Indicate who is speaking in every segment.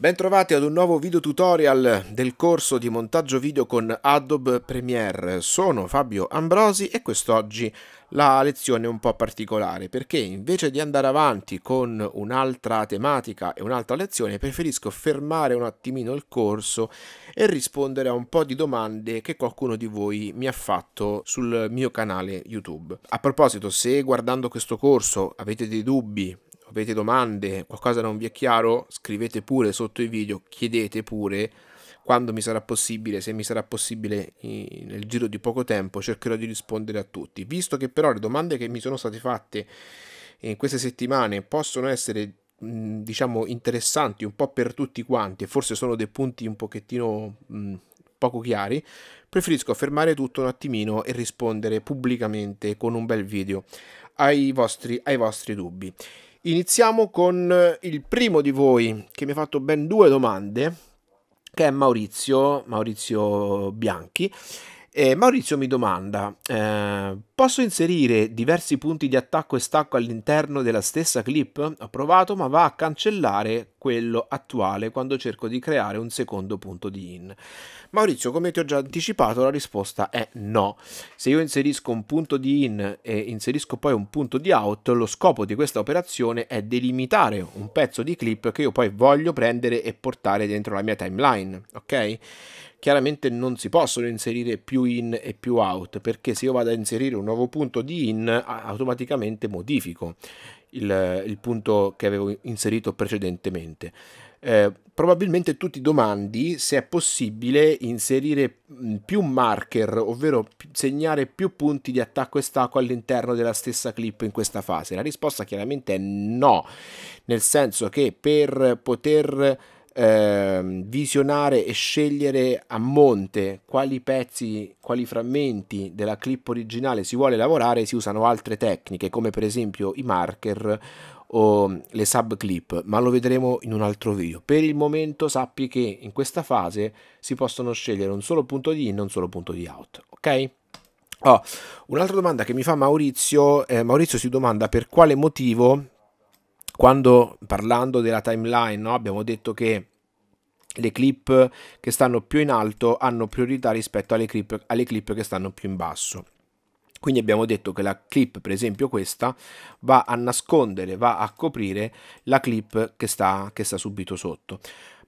Speaker 1: Bentrovati ad un nuovo video tutorial del corso di montaggio video con Adobe Premiere. Sono Fabio Ambrosi e quest'oggi la lezione è un po' particolare perché invece di andare avanti con un'altra tematica e un'altra lezione preferisco fermare un attimino il corso e rispondere a un po' di domande che qualcuno di voi mi ha fatto sul mio canale YouTube. A proposito, se guardando questo corso avete dei dubbi avete domande, qualcosa non vi è chiaro, scrivete pure sotto i video, chiedete pure quando mi sarà possibile, se mi sarà possibile nel giro di poco tempo, cercherò di rispondere a tutti. Visto che però le domande che mi sono state fatte in queste settimane possono essere diciamo interessanti un po' per tutti quanti e forse sono dei punti un pochettino mh, poco chiari, preferisco fermare tutto un attimino e rispondere pubblicamente con un bel video ai vostri, ai vostri dubbi. Iniziamo con eh, il primo di voi che mi ha fatto ben due domande, che è Maurizio, Maurizio Bianchi. E Maurizio mi domanda, eh, posso inserire diversi punti di attacco e stacco all'interno della stessa clip? Ho provato ma va a cancellare quello attuale quando cerco di creare un secondo punto di in. Maurizio, come ti ho già anticipato, la risposta è no. Se io inserisco un punto di in e inserisco poi un punto di out, lo scopo di questa operazione è delimitare un pezzo di clip che io poi voglio prendere e portare dentro la mia timeline, ok? chiaramente non si possono inserire più in e più out perché se io vado a inserire un nuovo punto di in automaticamente modifico il, il punto che avevo inserito precedentemente. Eh, probabilmente tu ti domandi se è possibile inserire mm, più marker, ovvero segnare più punti di attacco e stacco all'interno della stessa clip in questa fase. La risposta chiaramente è no, nel senso che per poter eh, visionare e scegliere a monte quali pezzi, quali frammenti della clip originale si vuole lavorare, si usano altre tecniche come per esempio i marker o le sub clip, ma lo vedremo in un altro video. Per il momento sappi che in questa fase si possono scegliere un solo punto di in e un solo punto di out, ok? Oh, un'altra domanda che mi fa Maurizio, eh, Maurizio si domanda per quale motivo quando parlando della timeline no, abbiamo detto che le clip che stanno più in alto hanno priorità rispetto alle clip, alle clip che stanno più in basso. Quindi abbiamo detto che la clip, per esempio questa, va a nascondere, va a coprire la clip che sta, che sta subito sotto.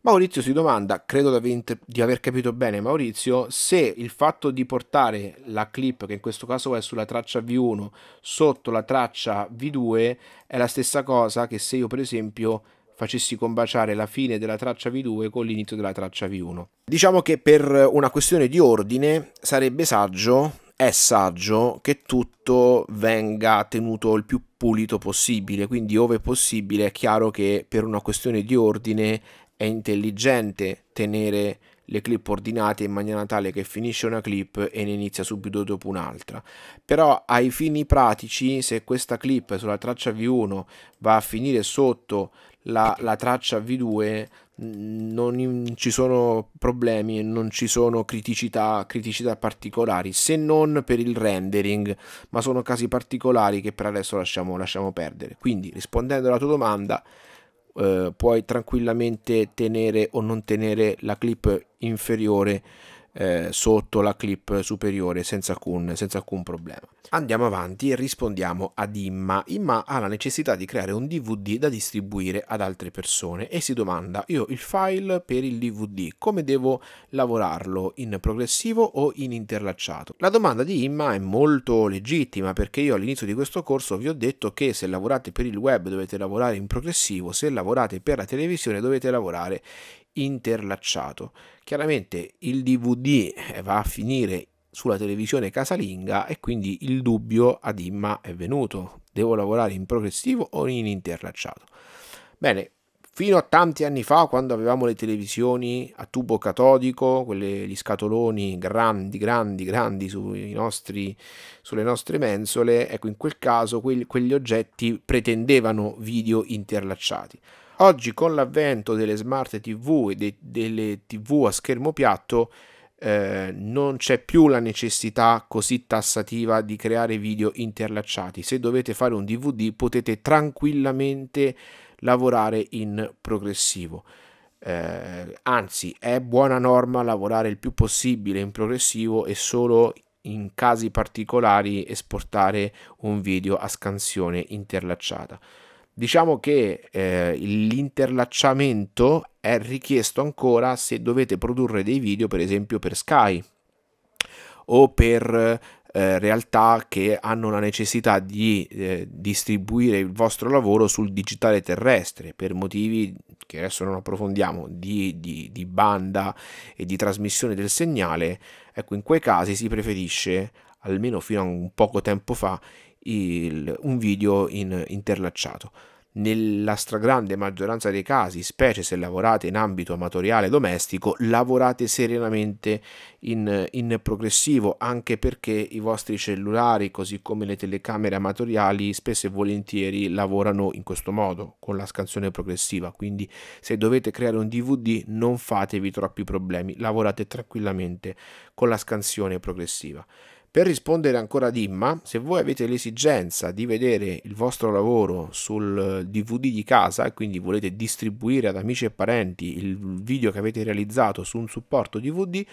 Speaker 1: Maurizio si domanda, credo di aver, di aver capito bene Maurizio, se il fatto di portare la clip, che in questo caso è sulla traccia V1, sotto la traccia V2, è la stessa cosa che se io per esempio facessi combaciare la fine della traccia V2 con l'inizio della traccia V1. Diciamo che per una questione di ordine sarebbe saggio, è saggio che tutto venga tenuto il più pulito possibile, quindi ove possibile è chiaro che per una questione di ordine è intelligente tenere le clip ordinate in maniera tale che finisce una clip e ne inizia subito dopo un'altra. Però ai fini pratici, se questa clip sulla traccia V1 va a finire sotto la, la traccia V2, non in, ci sono problemi, non ci sono criticità, criticità particolari, se non per il rendering, ma sono casi particolari che per adesso lasciamo, lasciamo perdere. Quindi rispondendo alla tua domanda, eh, puoi tranquillamente tenere o non tenere la clip inferiore eh, sotto la clip superiore senza alcun, senza alcun problema. Andiamo avanti e rispondiamo ad Imma. Imma ha la necessità di creare un DVD da distribuire ad altre persone e si domanda io il file per il DVD come devo lavorarlo in progressivo o in interlacciato? La domanda di Imma è molto legittima perché io all'inizio di questo corso vi ho detto che se lavorate per il web dovete lavorare in progressivo, se lavorate per la televisione dovete lavorare interlacciato. Chiaramente il DVD eh, va a finire sulla televisione casalinga e quindi il dubbio ad Imma è venuto. Devo lavorare in progressivo o in interlacciato? Bene, fino a tanti anni fa, quando avevamo le televisioni a tubo catodico, quelle, gli scatoloni grandi, grandi, grandi nostri, sulle nostre mensole, ecco in quel caso quel, quegli oggetti pretendevano video interlacciati. Oggi con l'avvento delle smart TV e de- delle TV a schermo piatto eh, non c'è più la necessità così tassativa di creare video interlacciati. Se dovete fare un DVD potete tranquillamente lavorare in progressivo. Eh, anzi, è buona norma lavorare il più possibile in progressivo e solo in casi particolari esportare un video a scansione interlacciata. Diciamo che eh, l'interlacciamento è richiesto ancora se dovete produrre dei video, per esempio per Sky o per eh, realtà che hanno la necessità di eh, distribuire il vostro lavoro sul digitale terrestre per motivi che adesso non approfondiamo di, di, di banda e di trasmissione del segnale. Ecco, in quei casi si preferisce almeno fino a un poco tempo fa, il, un video in, interlacciato. Nella stragrande maggioranza dei casi, specie se lavorate in ambito amatoriale domestico, lavorate serenamente in, in progressivo, anche perché i vostri cellulari, così come le telecamere amatoriali, spesso e volentieri lavorano in questo modo, con la scansione progressiva. Quindi se dovete creare un DVD non fatevi troppi problemi, lavorate tranquillamente con la scansione progressiva. Per rispondere ancora ad Imma, se voi avete l'esigenza di vedere il vostro lavoro sul DVD di casa e quindi volete distribuire ad amici e parenti il video che avete realizzato su un supporto DVD,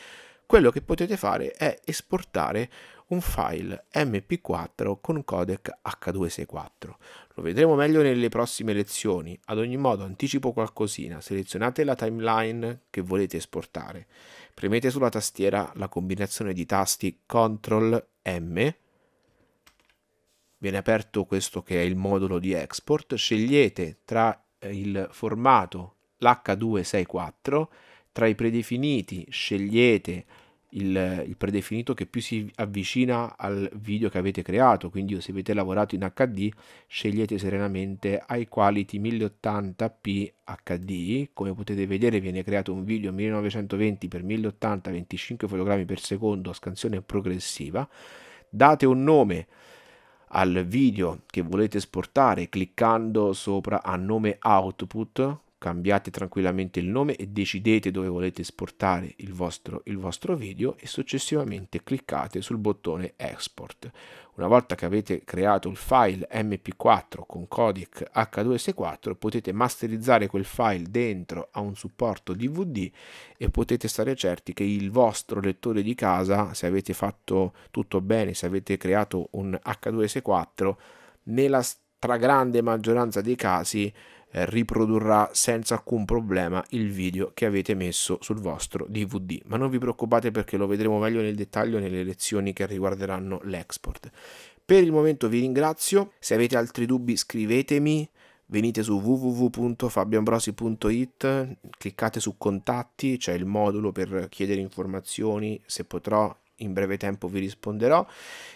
Speaker 1: quello che potete fare è esportare un file MP4 con codec H264. Lo vedremo meglio nelle prossime lezioni, ad ogni modo anticipo qualcosina, selezionate la timeline che volete esportare premete sulla tastiera la combinazione di tasti CTRL M, viene aperto questo che è il modulo di export, scegliete tra eh, il formato l'H264, tra i predefiniti scegliete il, il, predefinito che più si avvicina al video che avete creato. Quindi se avete lavorato in HD scegliete serenamente High Quality 1080p HD. Come potete vedere viene creato un video 1920x1080 25 fotogrammi per secondo a scansione progressiva. Date un nome al video che volete esportare cliccando sopra a nome output cambiate tranquillamente il nome e decidete dove volete esportare il vostro, il vostro video e successivamente cliccate sul bottone export. Una volta che avete creato il file mp4 con codec h 2 s 4 potete masterizzare quel file dentro a un supporto DVD e potete stare certi che il vostro lettore di casa, se avete fatto tutto bene, se avete creato un h 2 s 4 nella stragrande maggioranza dei casi eh, riprodurrà senza alcun problema il video che avete messo sul vostro DVD. Ma non vi preoccupate perché lo vedremo meglio nel dettaglio nelle lezioni che riguarderanno l'export. Per il momento vi ringrazio, se avete altri dubbi scrivetemi, venite su www.fabioambrosi.it, cliccate su contatti, c'è il modulo per chiedere informazioni, se potrò in breve tempo vi risponderò.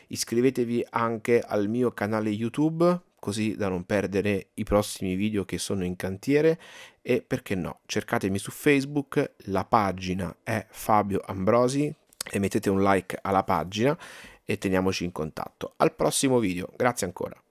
Speaker 1: Iscrivetevi anche al mio canale YouTube così da non perdere i prossimi video che sono in cantiere e perché no, cercatemi su Facebook, la pagina è Fabio Ambrosi e mettete un like alla pagina e teniamoci in contatto. Al prossimo video, grazie ancora.